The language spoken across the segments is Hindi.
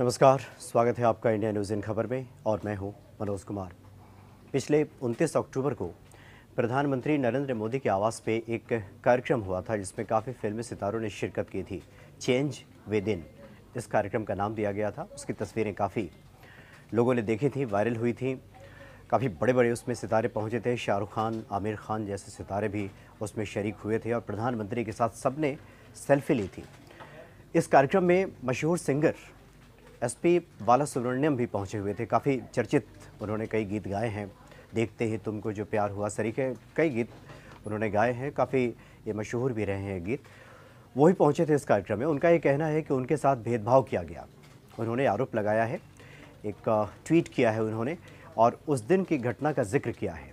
नमस्कार स्वागत है आपका इंडिया न्यूज़ इन खबर में और मैं हूं मनोज कुमार पिछले 29 अक्टूबर को प्रधानमंत्री नरेंद्र मोदी के आवास पे एक कार्यक्रम हुआ था जिसमें काफ़ी फिल्मी सितारों ने शिरकत की थी चेंज वे दिन इस कार्यक्रम का नाम दिया गया था उसकी तस्वीरें काफ़ी लोगों ने देखी थी वायरल हुई थी काफ़ी बड़े बड़े उसमें सितारे पहुँचे थे शाहरुख खान आमिर खान जैसे सितारे भी उसमें शरीक हुए थे और प्रधानमंत्री के साथ सब ने सेल्फी ली थी इस कार्यक्रम में मशहूर सिंगर एसपी बाला सुब्रमण्यम भी पहुंचे हुए थे काफ़ी चर्चित उन्होंने कई गीत गाए हैं देखते ही तुमको जो प्यार हुआ सरीके कई गीत उन्होंने गाए हैं काफ़ी ये मशहूर भी रहे हैं गीत वो ही पहुँचे थे इस कार्यक्रम में उनका ये कहना है कि उनके साथ भेदभाव किया गया उन्होंने आरोप लगाया है एक ट्वीट किया है उन्होंने और उस दिन की घटना का जिक्र किया है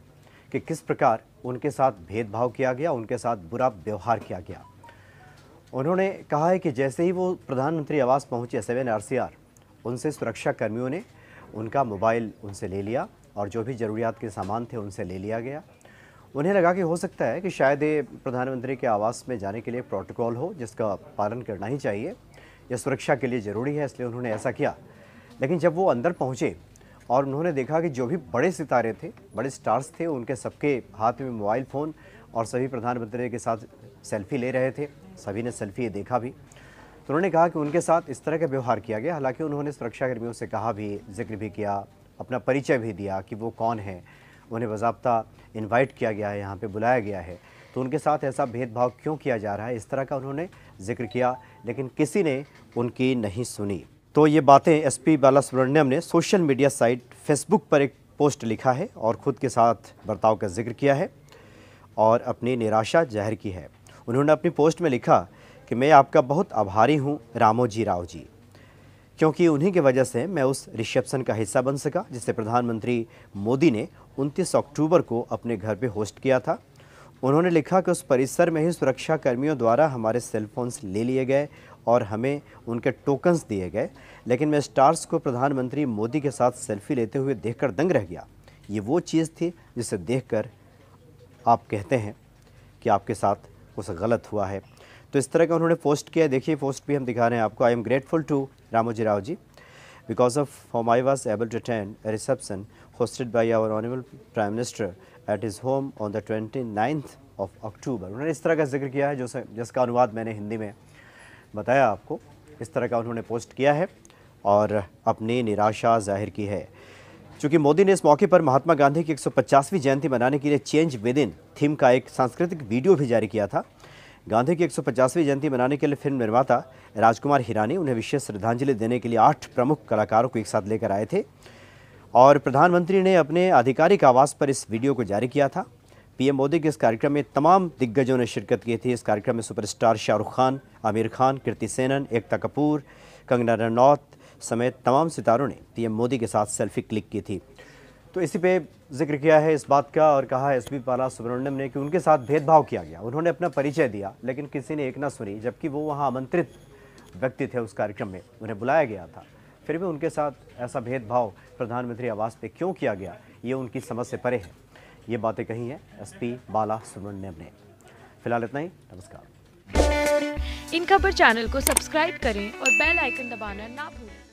कि किस प्रकार उनके साथ भेदभाव किया गया उनके साथ बुरा व्यवहार किया गया उन्होंने कहा है कि जैसे ही वो प्रधानमंत्री आवास पहुंचे सेवन आर उनसे सुरक्षा कर्मियों ने उनका मोबाइल उनसे ले लिया और जो भी ज़रूरियात के सामान थे उनसे ले लिया गया उन्हें लगा कि हो सकता है कि शायद ये प्रधानमंत्री के आवास में जाने के लिए प्रोटोकॉल हो जिसका पालन करना ही चाहिए यह सुरक्षा के लिए ज़रूरी है इसलिए उन्होंने ऐसा किया लेकिन जब वो अंदर पहुँचे और उन्होंने देखा कि जो भी बड़े सितारे थे बड़े स्टार्स थे उनके सबके हाथ में मोबाइल फ़ोन और सभी प्रधानमंत्री के साथ सेल्फी ले रहे थे सभी ने सेल्फी ये देखा भी तो उन्होंने कहा कि उनके साथ इस तरह का व्यवहार किया गया हालांकि उन्होंने सुरक्षाकर्मियों से कहा भी जिक्र भी किया अपना परिचय भी दिया कि वो कौन है उन्हें बाबा इन्वाइट किया गया है यहाँ पर बुलाया गया है तो उनके साथ ऐसा भेदभाव क्यों किया जा रहा है इस तरह का उन्होंने जिक्र किया लेकिन किसी ने उनकी नहीं सुनी तो ये बातें एसपी बालासुब्रमण्यम ने सोशल मीडिया साइट फेसबुक पर एक पोस्ट लिखा है और खुद के साथ बर्ताव का जिक्र किया है और अपनी निराशा जाहिर की है उन्होंने अपनी पोस्ट में लिखा कि मैं आपका बहुत आभारी हूँ रामोजी राव जी क्योंकि उन्हीं की वजह से मैं उस रिसेप्शन का हिस्सा बन सका जिसे प्रधानमंत्री मोदी ने 29 अक्टूबर को अपने घर पे होस्ट किया था उन्होंने लिखा कि उस परिसर में ही सुरक्षा कर्मियों द्वारा हमारे सेलफोन्स ले लिए गए और हमें उनके टोकन्स दिए गए लेकिन मैं स्टार्स को प्रधानमंत्री मोदी के साथ सेल्फी लेते हुए देख दंग रह गया ये वो चीज़ थी जिसे देख आप कहते हैं कि आपके साथ कुछ गलत हुआ है तो इस तरह का उन्होंने पोस्ट किया देखिए पोस्ट भी हम दिखा रहे हैं आपको I am grateful to Ramoji Rao ji because of whom I was able to attend reception hosted by our honourable prime minister at at home on the twenty ninth of October उन्होंने इस तरह का जिक्र किया है जो जिसका अनुवाद मैंने हिंदी में बताया आपको इस तरह का उन्होंने पोस्ट किया है और अपनी निराशा जाहिर की है चूँकि मोदी ने इस मौके पर महात्मा गांधी की 150वीं जयंती मनाने के लिए चेंज विद इन थीम का एक सांस्कृतिक वीडियो भी जारी किया था गांधी की 150वीं जयंती मनाने के लिए फिल्म निर्माता राजकुमार हिरानी उन्हें विशेष श्रद्धांजलि देने के लिए आठ प्रमुख कलाकारों को एक साथ लेकर आए थे और प्रधानमंत्री ने अपने आधिकारिक आवास पर इस वीडियो को जारी किया था पीएम मोदी के इस कार्यक्रम में तमाम दिग्गजों ने शिरकत की थी इस कार्यक्रम में सुपरस्टार शाहरुख खान आमिर खान कीर्ति सेनन एकता कपूर कंगना रनौत समेत तमाम सितारों ने पीएम मोदी के साथ सेल्फी क्लिक की थी तो इसी पे जिक्र किया है इस बात का और कहा एस पी बाला सुब्रमण्यम ने कि उनके साथ भेदभाव किया गया उन्होंने अपना परिचय दिया लेकिन किसी ने एक ना सुनी जबकि वो वहाँ आमंत्रित व्यक्ति थे उस कार्यक्रम में उन्हें बुलाया गया था फिर भी उनके साथ ऐसा भेदभाव प्रधानमंत्री आवास पे क्यों किया गया ये उनकी समझ से परे है ये बातें कही हैं पी बाला सुब्रमण्यम ने फिलहाल इतना ही नमस्कार इन खबर चैनल को सब्सक्राइब करें और बेल आइकन दबाना ना भूलें